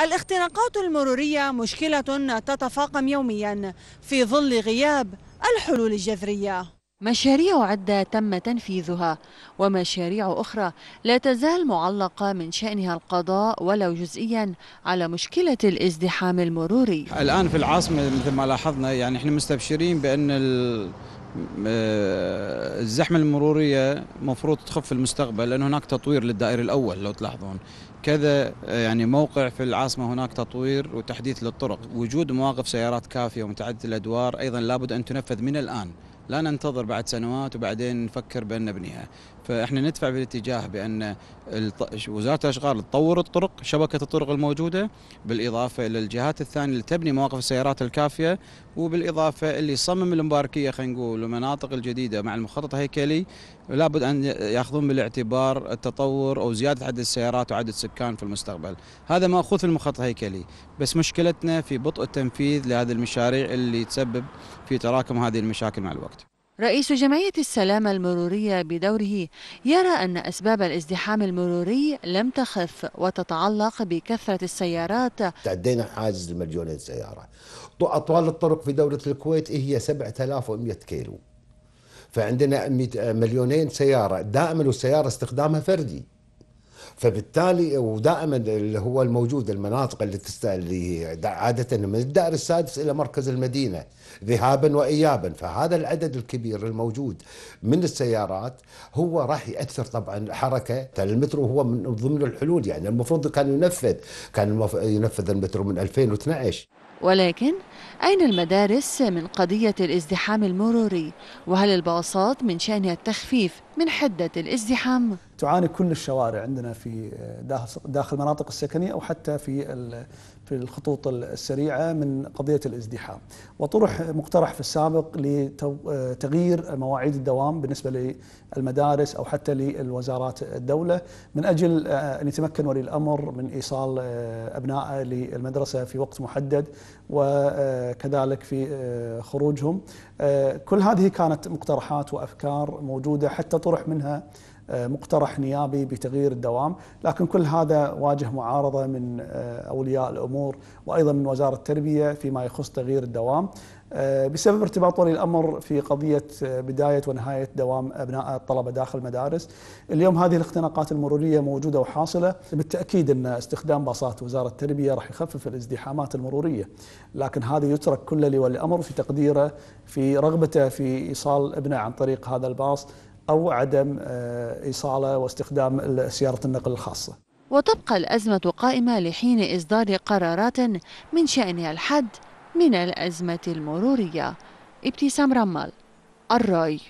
الاختراقات المرورية مشكلة تتفاقم يوميا في ظل غياب الحلول الجذرية مشاريع عدة تم تنفيذها ومشاريع أخرى لا تزال معلقة من شأنها القضاء ولو جزئيا على مشكلة الازدحام المروري الآن في العاصمة مثل ما لاحظنا يعني احنا مستبشرين بأن آه، الزحمة المرورية مفروض تخف في المستقبل لأن هناك تطوير للدائري الأول لو تلاحظون كذا آه، يعني موقع في العاصمة هناك تطوير وتحديث للطرق وجود مواقف سيارات كافية ومتعددة الأدوار أيضا لابد أن تنفذ من الآن لا ننتظر بعد سنوات وبعدين نفكر بأن نبنيها فإحنا ندفع بالاتجاه بأن وزارة الأشغال تطور الطرق شبكة الطرق الموجودة بالإضافة إلى الجهات الثانية اللي تبني مواقف السيارات الكافية وبالإضافة اللي يصمم المباركية خلينا نقول والمناطق الجديدة مع المخطط الهيكلي لابد أن يأخذون بالاعتبار التطور أو زيادة عدد السيارات وعدد السكان في المستقبل هذا مأخوذ في المخطط الهيكلي بس مشكلتنا في بطء التنفيذ لهذه المشاريع اللي تسبب في تراكم هذه المشاكل مع الوقت رئيس جمعية السلامة المرورية بدوره يرى أن أسباب الازدحام المروري لم تخف وتتعلق بكثرة السيارات تعدينا حاجز المليونين سيارة أطوال الطرق في دولة الكويت هي 7100 كيلو فعندنا مليونين سيارة دائما والسيارة استخدامها فردي فبالتالي ودائما اللي هو الموجود المناطق اللي, تست... اللي عاده من الدائر السادس الى مركز المدينه ذهابا وايابا فهذا العدد الكبير الموجود من السيارات هو راح ياثر طبعا حركه المترو هو من ضمن الحلول يعني المفروض كان ينفذ كان ينفذ المترو من 2012 ولكن أين المدارس من قضية الازدحام المروري؟ وهل الباصات من شأنها التخفيف من حدة الازدحام؟ تعاني كل الشوارع عندنا في آه، داخل المناطق السكنية أو حتى في في الخطوط السريعة من قضية الازدحام وطرح مقترح في السابق لتغيير مواعيد الدوام بالنسبة للمدارس أو حتى للوزارات الدولة من أجل آه، أن يتمكن ولي الأمر من إيصال آه، أبناء للمدرسة في وقت محدد وكذلك آه، في خروجهم كل هذه كانت مقترحات وأفكار موجودة حتى طرح منها آه، مقترح نيابي بتغيير الدوام لكن كل هذا واجه معارضة من آه، أولياء الأمور وأيضا من وزارة التربية فيما يخص تغيير الدوام آه، بسبب ارتباط ولي الامر في قضيه بدايه ونهايه دوام ابناء الطلبه داخل المدارس. اليوم هذه الاختناقات المروريه موجوده وحاصله، بالتاكيد ان استخدام باصات وزاره التربيه راح يخفف الازدحامات المروريه، لكن هذا يترك كله لولي الامر في تقديره في رغبته في ايصال ابنه عن طريق هذا الباص أو عدم آه، إيصاله واستخدام سيارة النقل الخاصة وتبقى الأزمة قائمة لحين إصدار قرارات من شأنها الحد من الأزمة المرورية ابتسام رمال الرأي